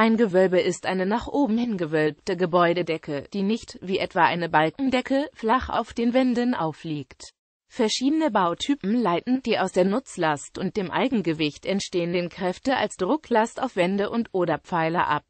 Ein Gewölbe ist eine nach oben hin gewölbte Gebäudedecke, die nicht, wie etwa eine Balkendecke, flach auf den Wänden aufliegt. Verschiedene Bautypen leiten die aus der Nutzlast und dem Eigengewicht entstehenden Kräfte als Drucklast auf Wände und oder Pfeiler ab.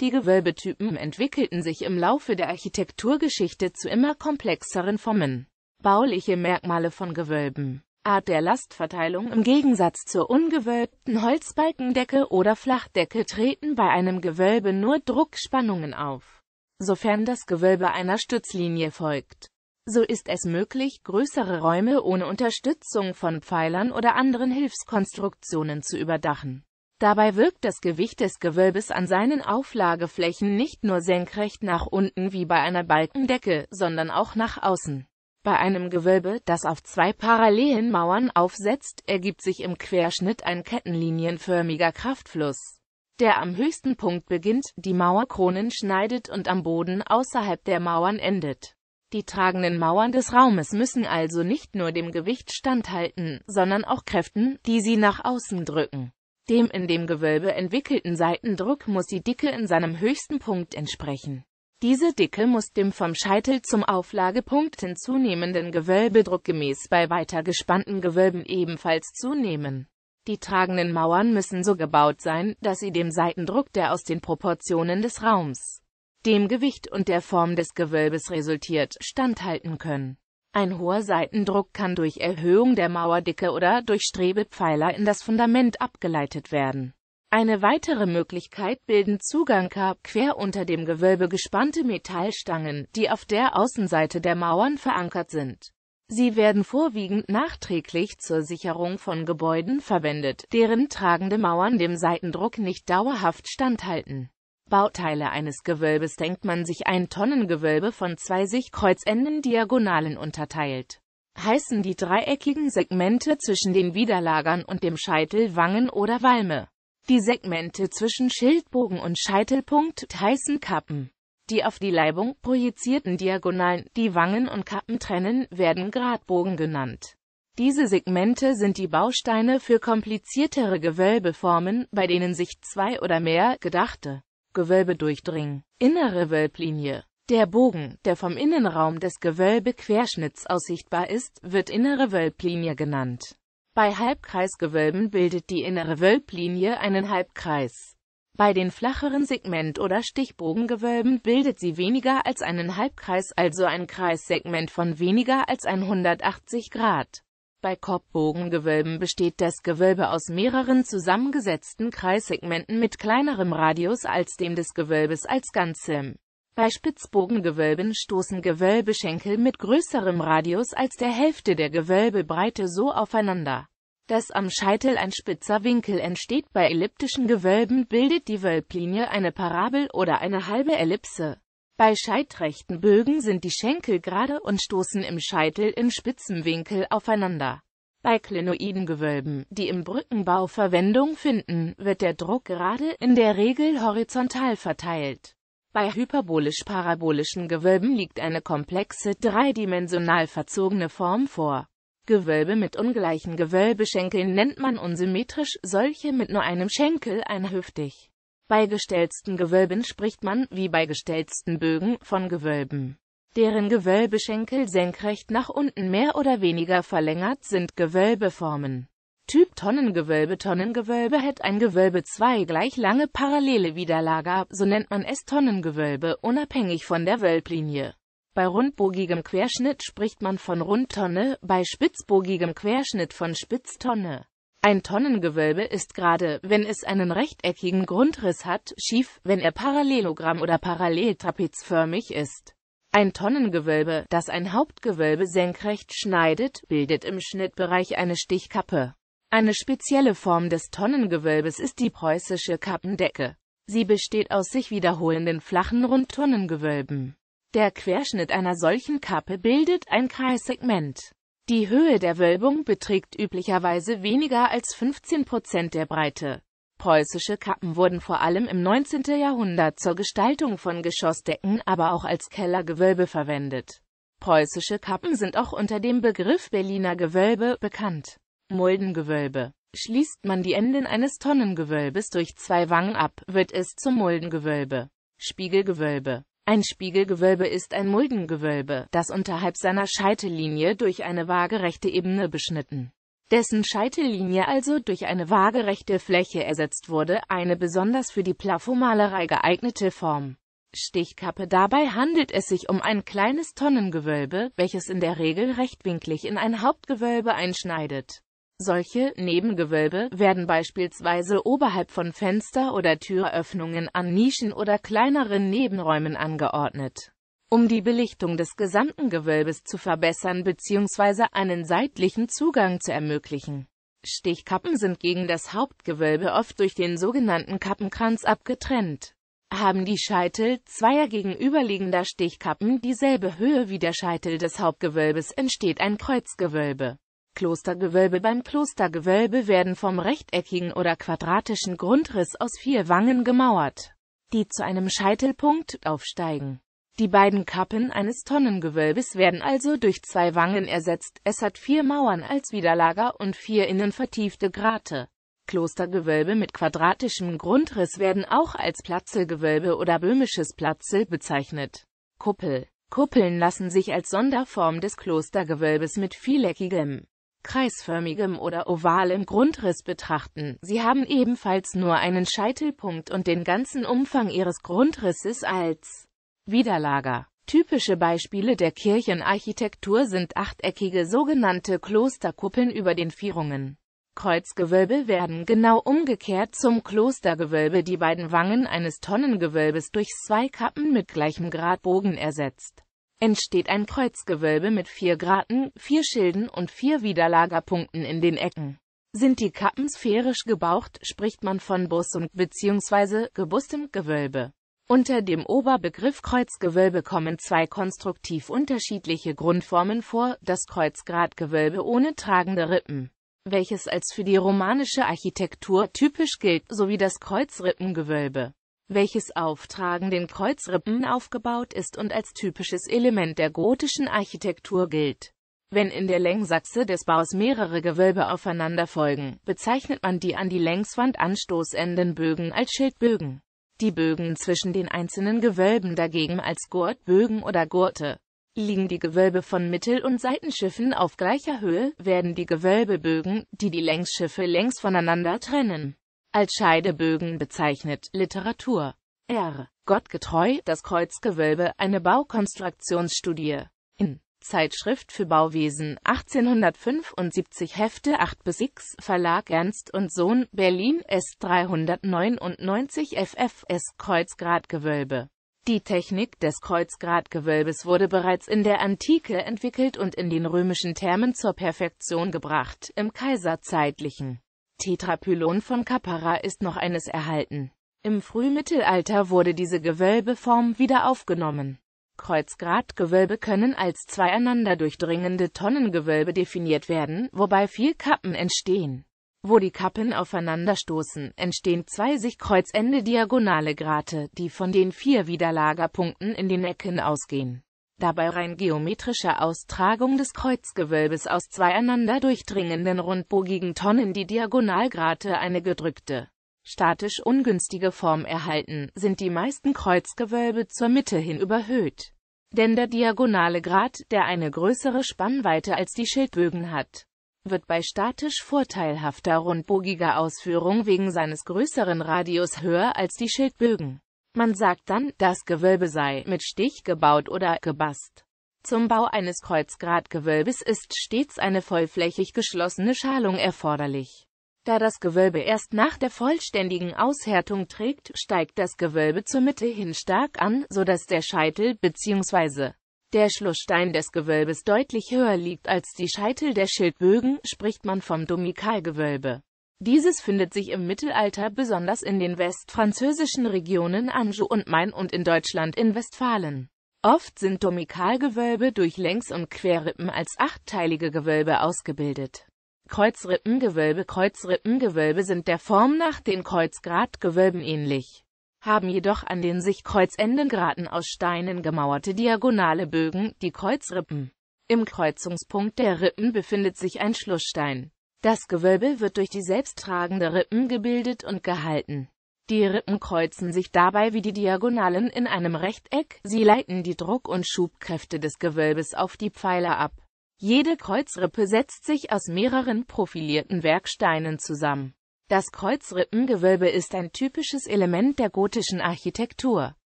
Die Gewölbetypen entwickelten sich im Laufe der Architekturgeschichte zu immer komplexeren Formen. Bauliche Merkmale von Gewölben Art der Lastverteilung im Gegensatz zur ungewölbten Holzbalkendecke oder Flachdecke treten bei einem Gewölbe nur Druckspannungen auf, sofern das Gewölbe einer Stützlinie folgt. So ist es möglich, größere Räume ohne Unterstützung von Pfeilern oder anderen Hilfskonstruktionen zu überdachen. Dabei wirkt das Gewicht des Gewölbes an seinen Auflageflächen nicht nur senkrecht nach unten wie bei einer Balkendecke, sondern auch nach außen. Bei einem Gewölbe, das auf zwei parallelen Mauern aufsetzt, ergibt sich im Querschnitt ein kettenlinienförmiger Kraftfluss, der am höchsten Punkt beginnt, die Mauerkronen schneidet und am Boden außerhalb der Mauern endet. Die tragenden Mauern des Raumes müssen also nicht nur dem Gewicht standhalten, sondern auch Kräften, die sie nach außen drücken. Dem in dem Gewölbe entwickelten Seitendruck muss die Dicke in seinem höchsten Punkt entsprechen diese Dicke muss dem vom Scheitel zum Auflagepunkt hin zunehmenden Gewölbedruck gemäß bei weiter gespannten Gewölben ebenfalls zunehmen. Die tragenden Mauern müssen so gebaut sein, dass sie dem Seitendruck, der aus den Proportionen des Raums, dem Gewicht und der Form des Gewölbes resultiert, standhalten können. Ein hoher Seitendruck kann durch Erhöhung der Mauerdicke oder durch Strebepfeiler in das Fundament abgeleitet werden. Eine weitere Möglichkeit bilden Zuganker, quer unter dem Gewölbe gespannte Metallstangen, die auf der Außenseite der Mauern verankert sind. Sie werden vorwiegend nachträglich zur Sicherung von Gebäuden verwendet, deren tragende Mauern dem Seitendruck nicht dauerhaft standhalten. Bauteile eines Gewölbes denkt man sich ein Tonnengewölbe von zwei sich kreuzenden Diagonalen unterteilt. Heißen die dreieckigen Segmente zwischen den Widerlagern und dem Scheitel Wangen oder Walme. Die Segmente zwischen Schildbogen und Scheitelpunkt heißen Kappen. Die auf die Leibung projizierten Diagonalen, die Wangen und Kappen trennen, werden Gradbogen genannt. Diese Segmente sind die Bausteine für kompliziertere Gewölbeformen, bei denen sich zwei oder mehr gedachte Gewölbe durchdringen. Innere Wölblinie Der Bogen, der vom Innenraum des Gewölbequerschnitts aus sichtbar ist, wird innere Wölblinie genannt. Bei Halbkreisgewölben bildet die innere Wölblinie einen Halbkreis. Bei den flacheren Segment- oder Stichbogengewölben bildet sie weniger als einen Halbkreis, also ein Kreissegment von weniger als 180 Grad. Bei Korbbogengewölben besteht das Gewölbe aus mehreren zusammengesetzten Kreissegmenten mit kleinerem Radius als dem des Gewölbes als Ganzem. Bei Spitzbogengewölben stoßen Gewölbeschenkel mit größerem Radius als der Hälfte der Gewölbebreite so aufeinander, dass am Scheitel ein spitzer Winkel entsteht. Bei elliptischen Gewölben bildet die Wölblinie eine Parabel oder eine halbe Ellipse. Bei scheitrechten Bögen sind die Schenkel gerade und stoßen im Scheitel in spitzem Winkel aufeinander. Bei Klinoidengewölben, die im Brückenbau Verwendung finden, wird der Druck gerade in der Regel horizontal verteilt. Bei hyperbolisch-parabolischen Gewölben liegt eine komplexe, dreidimensional verzogene Form vor. Gewölbe mit ungleichen Gewölbeschenkeln nennt man unsymmetrisch, solche mit nur einem Schenkel einhüftig. Bei gestelzten Gewölben spricht man, wie bei gestelzten Bögen, von Gewölben. Deren Gewölbeschenkel senkrecht nach unten mehr oder weniger verlängert sind Gewölbeformen. Typ Tonnengewölbe Tonnengewölbe hat ein Gewölbe zwei gleich lange parallele Widerlager, so nennt man es Tonnengewölbe, unabhängig von der Wölblinie. Bei rundbogigem Querschnitt spricht man von Rundtonne, bei spitzbogigem Querschnitt von Spitztonne. Ein Tonnengewölbe ist gerade, wenn es einen rechteckigen Grundriss hat, schief, wenn er parallelogramm oder paralleltrapezförmig ist. Ein Tonnengewölbe, das ein Hauptgewölbe senkrecht schneidet, bildet im Schnittbereich eine Stichkappe. Eine spezielle Form des Tonnengewölbes ist die preußische Kappendecke. Sie besteht aus sich wiederholenden flachen Rundtonnengewölben. Der Querschnitt einer solchen Kappe bildet ein Kreissegment. Die Höhe der Wölbung beträgt üblicherweise weniger als 15 Prozent der Breite. Preußische Kappen wurden vor allem im 19. Jahrhundert zur Gestaltung von Geschossdecken, aber auch als Kellergewölbe verwendet. Preußische Kappen sind auch unter dem Begriff Berliner Gewölbe bekannt. Muldengewölbe. Schließt man die Enden eines Tonnengewölbes durch zwei Wangen ab, wird es zum Muldengewölbe. Spiegelgewölbe. Ein Spiegelgewölbe ist ein Muldengewölbe, das unterhalb seiner Scheitellinie durch eine waagerechte Ebene beschnitten, dessen Scheitellinie also durch eine waagerechte Fläche ersetzt wurde, eine besonders für die Plafomalerei geeignete Form. Stichkappe Dabei handelt es sich um ein kleines Tonnengewölbe, welches in der Regel rechtwinklig in ein Hauptgewölbe einschneidet. Solche Nebengewölbe werden beispielsweise oberhalb von Fenster- oder Türöffnungen an Nischen oder kleineren Nebenräumen angeordnet. Um die Belichtung des gesamten Gewölbes zu verbessern bzw. einen seitlichen Zugang zu ermöglichen. Stichkappen sind gegen das Hauptgewölbe oft durch den sogenannten Kappenkranz abgetrennt. Haben die Scheitel zweier gegenüberliegender Stichkappen dieselbe Höhe wie der Scheitel des Hauptgewölbes, entsteht ein Kreuzgewölbe. Klostergewölbe Beim Klostergewölbe werden vom rechteckigen oder quadratischen Grundriss aus vier Wangen gemauert, die zu einem Scheitelpunkt aufsteigen. Die beiden Kappen eines Tonnengewölbes werden also durch zwei Wangen ersetzt, es hat vier Mauern als Widerlager und vier innen vertiefte Grate. Klostergewölbe mit quadratischem Grundriss werden auch als Platzelgewölbe oder böhmisches Platzel bezeichnet. Kuppel Kuppeln lassen sich als Sonderform des Klostergewölbes mit vieleckigem kreisförmigem oder ovalem Grundriss betrachten. Sie haben ebenfalls nur einen Scheitelpunkt und den ganzen Umfang ihres Grundrisses als Widerlager. Typische Beispiele der Kirchenarchitektur sind achteckige sogenannte Klosterkuppeln über den Vierungen. Kreuzgewölbe werden genau umgekehrt zum Klostergewölbe die beiden Wangen eines Tonnengewölbes durch zwei Kappen mit gleichem Gradbogen ersetzt entsteht ein Kreuzgewölbe mit vier Graten, vier Schilden und vier Widerlagerpunkten in den Ecken. Sind die Kappen sphärisch gebaucht, spricht man von Bussum bzw. gebustem Gewölbe. Unter dem Oberbegriff Kreuzgewölbe kommen zwei konstruktiv unterschiedliche Grundformen vor, das Kreuzgratgewölbe ohne tragende Rippen, welches als für die romanische Architektur typisch gilt, sowie das Kreuzrippengewölbe welches auf tragenden Kreuzrippen aufgebaut ist und als typisches Element der gotischen Architektur gilt. Wenn in der Längsachse des Baus mehrere Gewölbe aufeinander folgen, bezeichnet man die an die Längswand anstoßenden Bögen als Schildbögen. Die Bögen zwischen den einzelnen Gewölben dagegen als Gurtbögen oder Gurte. Liegen die Gewölbe von Mittel- und Seitenschiffen auf gleicher Höhe, werden die Gewölbebögen, die die Längsschiffe längs voneinander trennen, als Scheidebögen bezeichnet, Literatur. R. Gottgetreu, das Kreuzgewölbe, eine Baukonstruktionsstudie. In Zeitschrift für Bauwesen, 1875 Hefte 8 bis 6, Verlag Ernst und Sohn, Berlin, S399 FFS Kreuzgratgewölbe. Die Technik des Kreuzgratgewölbes wurde bereits in der Antike entwickelt und in den römischen Thermen zur Perfektion gebracht, im kaiserzeitlichen Tetrapylon von Capara ist noch eines erhalten. Im Frühmittelalter wurde diese Gewölbeform wieder aufgenommen. Kreuzgratgewölbe können als zwei einander durchdringende Tonnengewölbe definiert werden, wobei vier Kappen entstehen. Wo die Kappen aufeinanderstoßen, entstehen zwei sich kreuzende diagonale Grate, die von den vier Widerlagerpunkten in den Ecken ausgehen dabei rein geometrische Austragung des Kreuzgewölbes aus zwei einander durchdringenden rundbogigen Tonnen die Diagonalgrate eine gedrückte, statisch ungünstige Form erhalten, sind die meisten Kreuzgewölbe zur Mitte hin überhöht. Denn der diagonale Grat, der eine größere Spannweite als die Schildbögen hat, wird bei statisch vorteilhafter rundbogiger Ausführung wegen seines größeren Radius höher als die Schildbögen. Man sagt dann, das Gewölbe sei mit Stich gebaut oder gebast. Zum Bau eines Kreuzgratgewölbes ist stets eine vollflächig geschlossene Schalung erforderlich. Da das Gewölbe erst nach der vollständigen Aushärtung trägt, steigt das Gewölbe zur Mitte hin stark an, so dass der Scheitel bzw. der Schlussstein des Gewölbes deutlich höher liegt als die Scheitel der Schildbögen, spricht man vom Domikalgewölbe. Dieses findet sich im Mittelalter besonders in den westfranzösischen Regionen Anjou und Main und in Deutschland in Westfalen. Oft sind Domikalgewölbe durch Längs- und Querrippen als achtteilige Gewölbe ausgebildet. Kreuzrippengewölbe Kreuzrippengewölbe sind der Form nach den Kreuzgratgewölben ähnlich, haben jedoch an den sich kreuzenden Graten aus Steinen gemauerte diagonale Bögen, die Kreuzrippen. Im Kreuzungspunkt der Rippen befindet sich ein Schlussstein. Das Gewölbe wird durch die selbsttragende Rippen gebildet und gehalten. Die Rippen kreuzen sich dabei wie die Diagonalen in einem Rechteck, sie leiten die Druck- und Schubkräfte des Gewölbes auf die Pfeiler ab. Jede Kreuzrippe setzt sich aus mehreren profilierten Werksteinen zusammen. Das Kreuzrippengewölbe ist ein typisches Element der gotischen Architektur.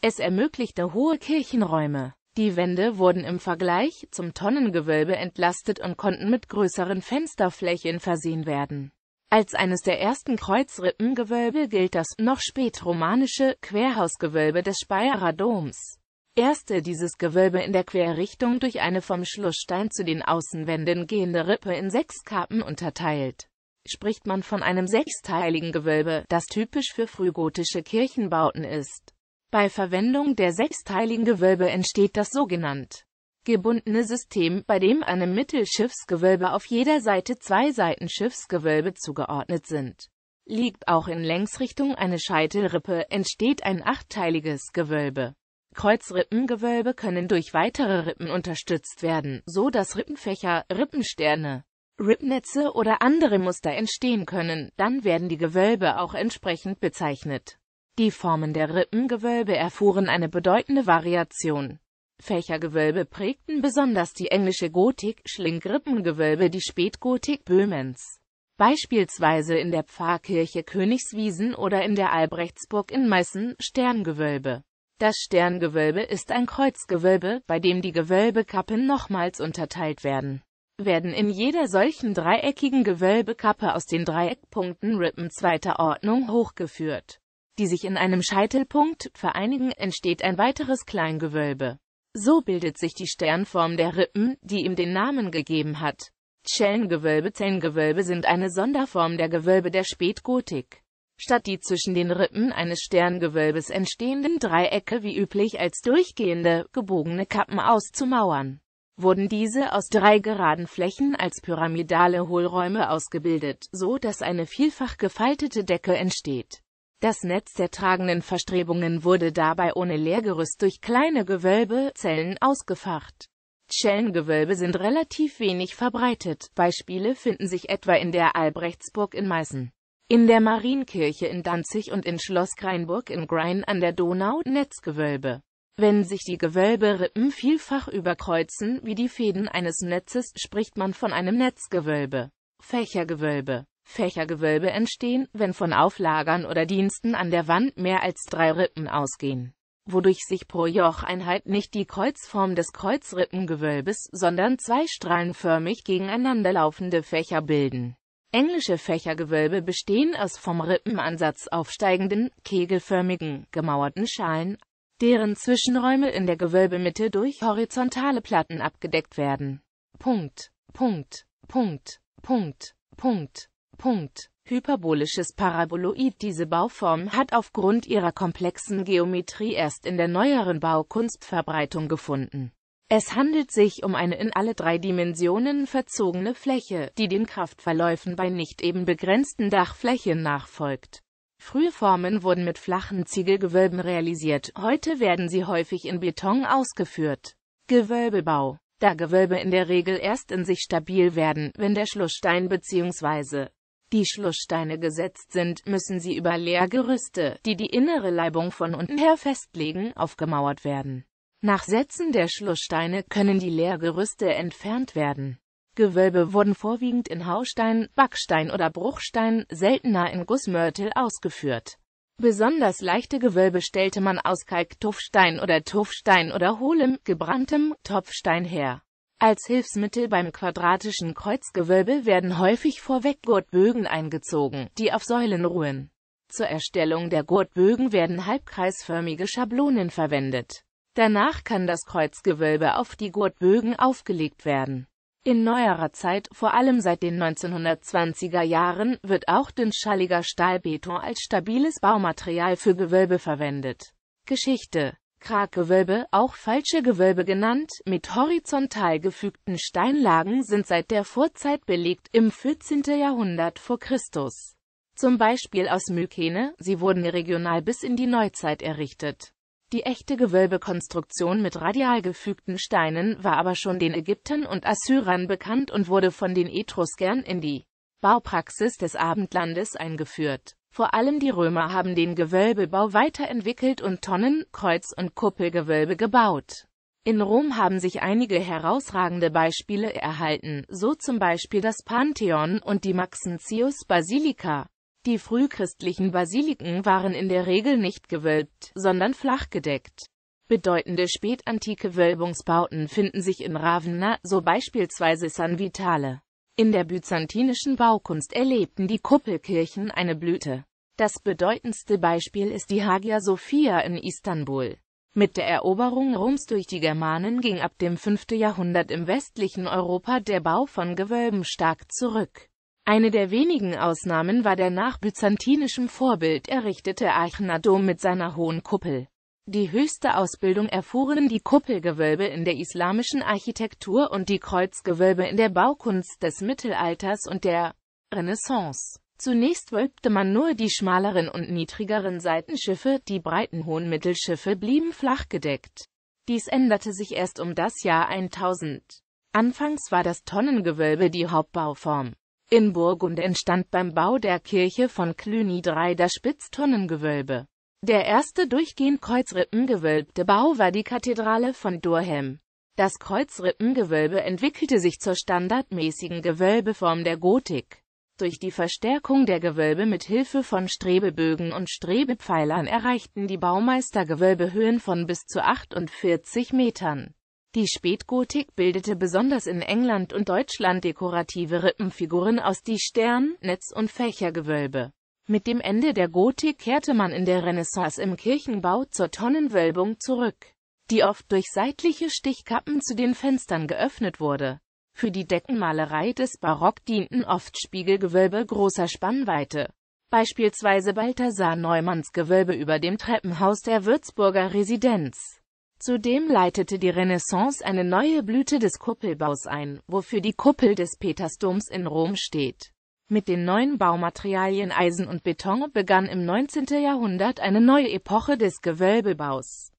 Es ermöglichte hohe Kirchenräume. Die Wände wurden im Vergleich zum Tonnengewölbe entlastet und konnten mit größeren Fensterflächen versehen werden. Als eines der ersten Kreuzrippengewölbe gilt das noch spätromanische Querhausgewölbe des Speyerer Doms. Erste dieses Gewölbe in der Querrichtung durch eine vom Schlussstein zu den Außenwänden gehende Rippe in sechs Kappen unterteilt. Spricht man von einem sechsteiligen Gewölbe, das typisch für frühgotische Kirchenbauten ist bei Verwendung der sechsteiligen Gewölbe entsteht das sogenannte gebundene System, bei dem einem Mittelschiffsgewölbe auf jeder Seite zwei Seitenschiffsgewölbe zugeordnet sind. Liegt auch in Längsrichtung eine Scheitelrippe, entsteht ein achtteiliges Gewölbe. Kreuzrippengewölbe können durch weitere Rippen unterstützt werden, so dass Rippenfächer, Rippensterne, Rippnetze oder andere Muster entstehen können, dann werden die Gewölbe auch entsprechend bezeichnet. Die Formen der Rippengewölbe erfuhren eine bedeutende Variation. Fächergewölbe prägten besonders die englische Gotik, Schlingrippengewölbe die Spätgotik Böhmens. Beispielsweise in der Pfarrkirche Königswiesen oder in der Albrechtsburg in Meißen Sterngewölbe. Das Sterngewölbe ist ein Kreuzgewölbe, bei dem die Gewölbekappen nochmals unterteilt werden. Werden in jeder solchen dreieckigen Gewölbekappe aus den Dreieckpunkten Rippen zweiter Ordnung hochgeführt die sich in einem Scheitelpunkt vereinigen, entsteht ein weiteres Kleingewölbe. So bildet sich die Sternform der Rippen, die ihm den Namen gegeben hat. Schellengewölbe, Zellengewölbe sind eine Sonderform der Gewölbe der Spätgotik. Statt die zwischen den Rippen eines Sterngewölbes entstehenden Dreiecke wie üblich als durchgehende, gebogene Kappen auszumauern, wurden diese aus drei geraden Flächen als pyramidale Hohlräume ausgebildet, so dass eine vielfach gefaltete Decke entsteht. Das Netz der tragenden Verstrebungen wurde dabei ohne Leergerüst durch kleine Gewölbe, Zellen ausgefacht. Schellengewölbe sind relativ wenig verbreitet. Beispiele finden sich etwa in der Albrechtsburg in Meißen, in der Marienkirche in Danzig und in Schloss Greinburg in Grein an der Donau. Netzgewölbe. Wenn sich die Gewölberippen vielfach überkreuzen, wie die Fäden eines Netzes, spricht man von einem Netzgewölbe. Fächergewölbe. Fächergewölbe entstehen, wenn von Auflagern oder Diensten an der Wand mehr als drei Rippen ausgehen, wodurch sich pro Jocheinheit nicht die Kreuzform des Kreuzrippengewölbes, sondern zwei strahlenförmig gegeneinander laufende Fächer bilden. Englische Fächergewölbe bestehen aus vom Rippenansatz aufsteigenden, kegelförmigen, gemauerten Schalen, deren Zwischenräume in der Gewölbemitte durch horizontale Platten abgedeckt werden. Punkt, Punkt, Punkt, Punkt, Punkt. Punkt. Hyperbolisches Paraboloid Diese Bauform hat aufgrund ihrer komplexen Geometrie erst in der neueren Baukunst Verbreitung gefunden. Es handelt sich um eine in alle drei Dimensionen verzogene Fläche, die den Kraftverläufen bei nicht eben begrenzten Dachflächen nachfolgt. Frühe Formen wurden mit flachen Ziegelgewölben realisiert, heute werden sie häufig in Beton ausgeführt. Gewölbebau Da Gewölbe in der Regel erst in sich stabil werden, wenn der Schlussstein bzw die Schlusssteine gesetzt sind, müssen sie über Leergerüste, die die innere Leibung von unten her festlegen, aufgemauert werden. Nach Setzen der Schlusssteine können die Leergerüste entfernt werden. Gewölbe wurden vorwiegend in Haustein, Backstein oder Bruchstein, seltener in Gussmörtel ausgeführt. Besonders leichte Gewölbe stellte man aus Kalktuffstein oder Tuffstein oder hohlem, gebranntem Topfstein her. Als Hilfsmittel beim quadratischen Kreuzgewölbe werden häufig vorweg Gurtbögen eingezogen, die auf Säulen ruhen. Zur Erstellung der Gurtbögen werden halbkreisförmige Schablonen verwendet. Danach kann das Kreuzgewölbe auf die Gurtbögen aufgelegt werden. In neuerer Zeit, vor allem seit den 1920er Jahren, wird auch dünnschalliger Stahlbeton als stabiles Baumaterial für Gewölbe verwendet. Geschichte Krakgewölbe, auch falsche Gewölbe genannt, mit horizontal gefügten Steinlagen sind seit der Vorzeit belegt im 14. Jahrhundert vor Christus. Zum Beispiel aus Mykene, sie wurden regional bis in die Neuzeit errichtet. Die echte Gewölbekonstruktion mit radial gefügten Steinen war aber schon den Ägyptern und Assyrern bekannt und wurde von den Etruskern in die Baupraxis des Abendlandes eingeführt vor allem die Römer haben den Gewölbebau weiterentwickelt und Tonnen-, Kreuz- und Kuppelgewölbe gebaut. In Rom haben sich einige herausragende Beispiele erhalten, so zum Beispiel das Pantheon und die Maxentius-Basilika. Die frühchristlichen Basiliken waren in der Regel nicht gewölbt, sondern flachgedeckt. Bedeutende spätantike Wölbungsbauten finden sich in Ravenna, so beispielsweise San Vitale. In der byzantinischen Baukunst erlebten die Kuppelkirchen eine Blüte. Das bedeutendste Beispiel ist die Hagia Sophia in Istanbul. Mit der Eroberung Roms durch die Germanen ging ab dem 5. Jahrhundert im westlichen Europa der Bau von Gewölben stark zurück. Eine der wenigen Ausnahmen war der nach byzantinischem Vorbild errichtete Aachener Dom mit seiner hohen Kuppel. Die höchste Ausbildung erfuhren die Kuppelgewölbe in der islamischen Architektur und die Kreuzgewölbe in der Baukunst des Mittelalters und der Renaissance. Zunächst wölbte man nur die schmaleren und niedrigeren Seitenschiffe, die breiten hohen Mittelschiffe blieben flach gedeckt. Dies änderte sich erst um das Jahr 1000. Anfangs war das Tonnengewölbe die Hauptbauform. In Burgund entstand beim Bau der Kirche von Cluny III das Spitztonnengewölbe. Der erste durchgehend kreuzrippengewölbte Bau war die Kathedrale von Durham. Das Kreuzrippengewölbe entwickelte sich zur standardmäßigen Gewölbeform der Gotik. Durch die Verstärkung der Gewölbe mit Hilfe von Strebebögen und Strebepfeilern erreichten die Baumeistergewölbe Höhen von bis zu 48 Metern. Die Spätgotik bildete besonders in England und Deutschland dekorative Rippenfiguren aus die Stern-, Netz- und Fächergewölbe. Mit dem Ende der Gotik kehrte man in der Renaissance im Kirchenbau zur Tonnenwölbung zurück, die oft durch seitliche Stichkappen zu den Fenstern geöffnet wurde. Für die Deckenmalerei des Barock dienten oft Spiegelgewölbe großer Spannweite. Beispielsweise Balthasar Neumanns Gewölbe über dem Treppenhaus der Würzburger Residenz. Zudem leitete die Renaissance eine neue Blüte des Kuppelbaus ein, wofür die Kuppel des Petersdoms in Rom steht. Mit den neuen Baumaterialien Eisen und Beton begann im 19. Jahrhundert eine neue Epoche des Gewölbebaus